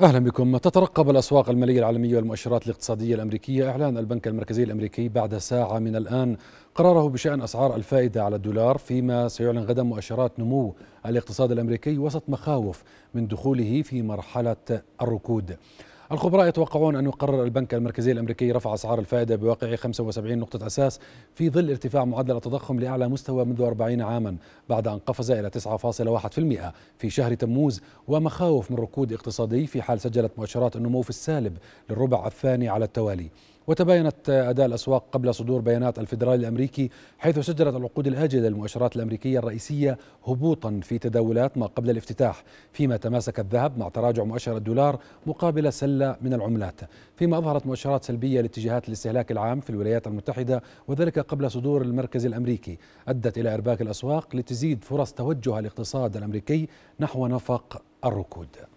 اهلا بكم تترقب الاسواق الماليه العالميه والمؤشرات الاقتصاديه الامريكيه اعلان البنك المركزي الامريكي بعد ساعه من الان قراره بشان اسعار الفائده على الدولار فيما سيعلن غدا مؤشرات نمو الاقتصاد الامريكي وسط مخاوف من دخوله في مرحله الركود الخبراء يتوقعون أن يقرر البنك المركزي الأمريكي رفع أسعار الفائدة بواقع 75 نقطة أساس في ظل ارتفاع معدل التضخم لأعلى مستوى منذ 40 عاما بعد أن قفز إلى 9.1% في شهر تموز ومخاوف من ركود اقتصادي في حال سجلت مؤشرات النمو في السالب للربع الثاني على التوالي وتباينت أداء الأسواق قبل صدور بيانات الفيدرالي الأمريكي حيث سجلت العقود الآجلة للمؤشرات الأمريكية الرئيسية هبوطا في تداولات ما قبل الافتتاح فيما تماسك الذهب مع تراجع مؤشر الدولار مقابل سلة من العملات فيما أظهرت مؤشرات سلبية لاتجاهات الاستهلاك العام في الولايات المتحدة وذلك قبل صدور المركز الأمريكي أدت إلى إرباك الأسواق لتزيد فرص توجه الاقتصاد الأمريكي نحو نفق الركود